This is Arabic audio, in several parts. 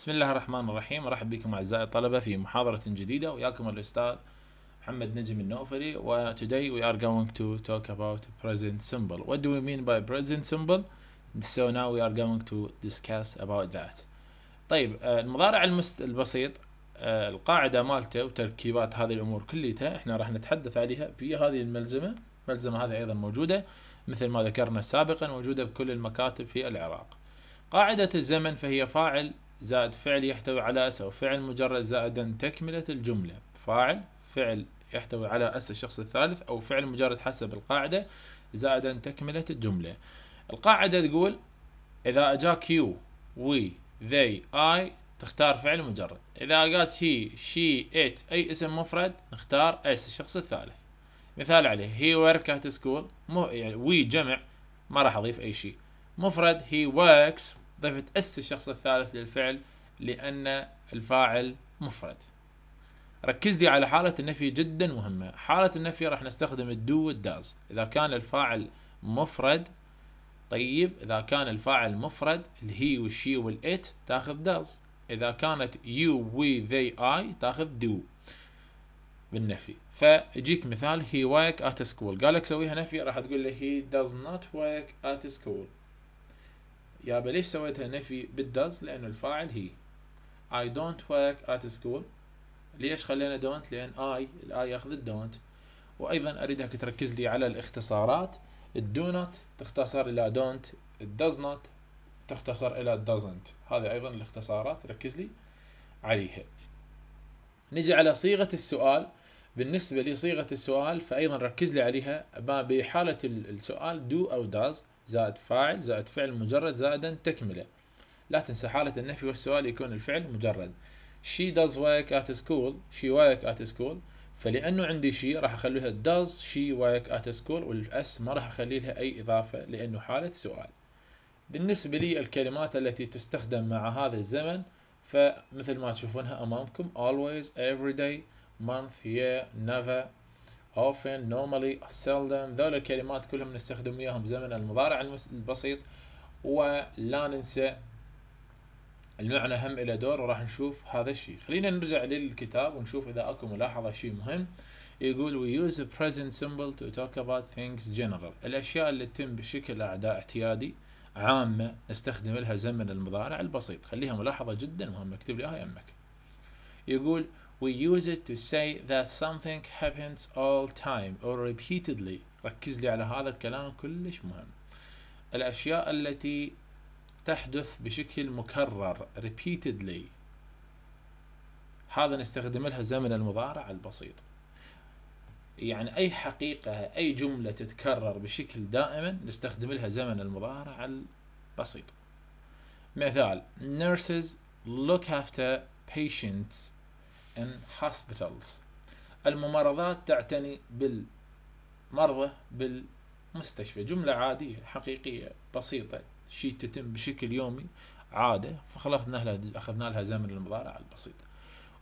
بسم الله الرحمن الرحيم ارحب بكم اعزائي الطلبه في محاضره جديده وياكم الاستاذ محمد نجم النوفلي و today we are going to talk about present symbol what do we mean by present symbol so now we are going to discuss about that طيب آه، المضارع المست... البسيط آه، القاعده مالته وتركيبات هذه الامور كليتها احنا راح نتحدث عليها في هذه الملزمه الملزمه هذه ايضا موجوده مثل ما ذكرنا سابقا موجوده بكل المكاتب في العراق قاعده الزمن فهي فاعل زائد فعل يحتوي على أس أو فعل مجرد زائدا تكملة الجملة فاعل فعل يحتوي على أس الشخص الثالث أو فعل مجرد حسب القاعدة زائدا تكملة الجملة القاعدة تقول إذا أجاك يو وي ذي آي تختار فعل مجرد إذا قالت هي شي إت أي اسم مفرد نختار اس الشخص الثالث مثال عليه هي ورك ات سكول مو يعني وي جمع ما راح أضيف أي شيء مفرد هي works ضفت اس الشخص الثالث للفعل لأن الفاعل مفرد ركز لي على حالة النفي جدا مهمة حالة النفي راح نستخدم الدو والداز إذا كان الفاعل مفرد طيب إذا كان الفاعل مفرد الهي والشي والإت تاخذ داز إذا كانت يو وي ذي اي تاخذ do بالنفي فيجيك مثال he وايك at school قالك سويها نفي راح تقول له he does not work at school يابا ليش سويتها نفي بالدز لأن الفاعل هي I don't work at school ليش خلينا don't لأن I الآي ياخذ don't وأيضا أريدك تركز لي على الاختصارات do not تختصر إلى don't does not تختصر إلى doesn't هذه أيضا الاختصارات ركز لي عليها نجي على صيغة السؤال بالنسبة لصيغة السؤال فأيضا ركز لي عليها ما بحالة السؤال do أو does زائد فاعل زائد فعل مجرد زائدا تكملة لا تنسى حالة النفي والسؤال يكون الفعل مجرد she does work at school she work at school فلأنه عندي شي راح أخليها does she work at school والأس ما راح أخلي لها أي إضافة لأنه حالة سؤال بالنسبة لي الكلمات التي تستخدم مع هذا الزمن فمثل ما تشوفونها أمامكم always every day month year never often normally seldom ذول الكلمات كلهم نستخدم وياهم زمن المضارع البسيط ولا ننسى المعنى هم إلى دور وراح نشوف هذا الشيء خلينا نرجع للكتاب ونشوف إذا أكو ملاحظة شيء مهم يقول we use the present symbol to talk about things general الأشياء اللي تتم بشكل أعداء اعتيادي عامة نستخدم لها زمن المضارع البسيط خليها ملاحظة جدا مهمة اكتب لي اياها يمك يقول we use it to say that something happens all time or repeatedly ركز لي على هذا الكلام كلش مهم الأشياء التي تحدث بشكل مكرر repeatedly هذا نستخدم لها زمن المضارع البسيط يعني أي حقيقة أي جملة تتكرر بشكل دائما نستخدم لها زمن المضارع البسيط مثال nurses look after patients in hospitals الممرضات تعتني بالمرضى بالمستشفى جملة عادية حقيقية بسيطة شيء تتم بشكل يومي عادة فخلصنا لها أخذنا لها زمن المضارعة البسيط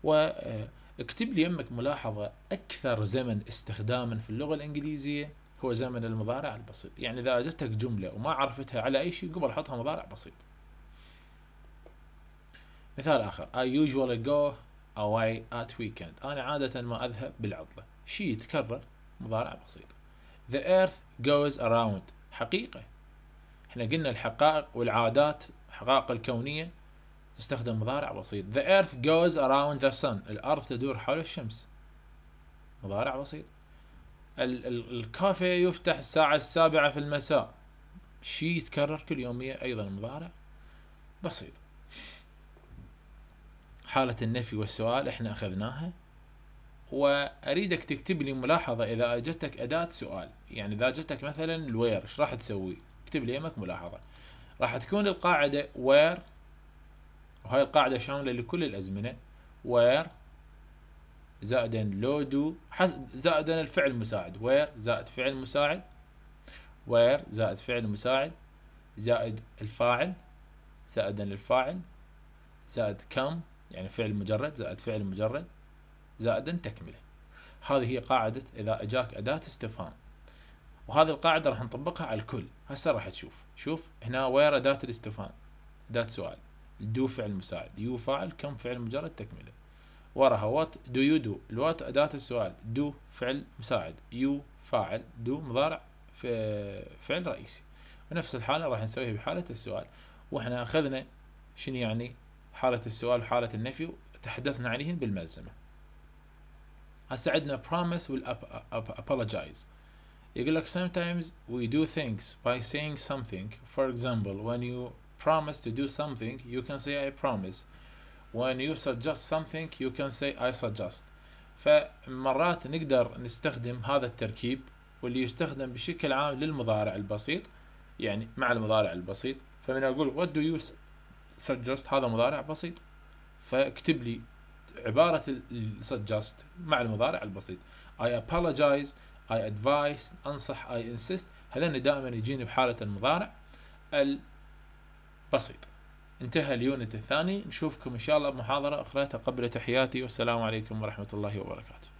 واكتب آه، لي يمك ملاحظة أكثر زمن استخداما في اللغة الإنجليزية هو زمن المضارع البسيط يعني إذا أجتك جملة وما عرفتها على أي شيء قبل حطها مضارع بسيط مثال آخر I usually go away at weekend انا عاده ما اذهب بالعطله شيء يتكرر مضارع بسيط the earth goes around حقيقه احنا قلنا الحقائق والعادات الحقائق الكونيه تستخدم مضارع بسيط the earth goes around the sun الارض تدور حول الشمس مضارع بسيط الكافيه يفتح الساعه السابعه في المساء شيء يتكرر كل يوميه ايضا مضارع بسيط حالة النفي والسؤال احنا اخذناها واريدك تكتب لي ملاحظة اذا اجتك اداة سؤال يعني اذا اجتك مثلا الوير ايش راح تسوي اكتب لي يمك ملاحظة راح تكون القاعدة وير وهاي القاعدة شاملة لكل الازمنة وير زائدا لودو زائدا الفعل مساعد وير زائد فعل مساعد وير زائد فعل مساعد زائد الفاعل زائدا الفاعل زائد كم يعني فعل مجرد زائد فعل مجرد زائدا تكمله هذه هي قاعدة إذا أجاك أداة استفهام وهذه القاعدة راح نطبقها على الكل هسه راح تشوف شوف هنا وير أداة الاستفهام أداة سؤال دو فعل مساعد يو فاعل كم فعل مجرد تكمله وراها وات دو يو دو الوات أداة السؤال دو فعل مساعد يو فاعل دو مضارع فعل رئيسي ونفس الحالة راح نسويها بحالة السؤال واحنا أخذنا شنو يعني حالة السؤال وحالة النفي تحدثنا عليهن بالملزمة هسه عندنا promise will apologize يقول لك sometimes we do things by saying something for example when you promise to do something you can say I promise when you suggest something you can say I suggest فمرات نقدر نستخدم هذا التركيب واللي يستخدم بشكل عام للمضارع البسيط يعني مع المضارع البسيط فمن أقول what do you سجست هذا مضارع بسيط فاكتب لي عبارة السجست مع المضارع البسيط I apologize I advise أنصح I insist هذان دائما يجيني بحالة المضارع البسيط انتهى اليونت الثاني نشوفكم إن شاء الله بمحاضرة أخرى تقبل تحياتي والسلام عليكم ورحمة الله وبركاته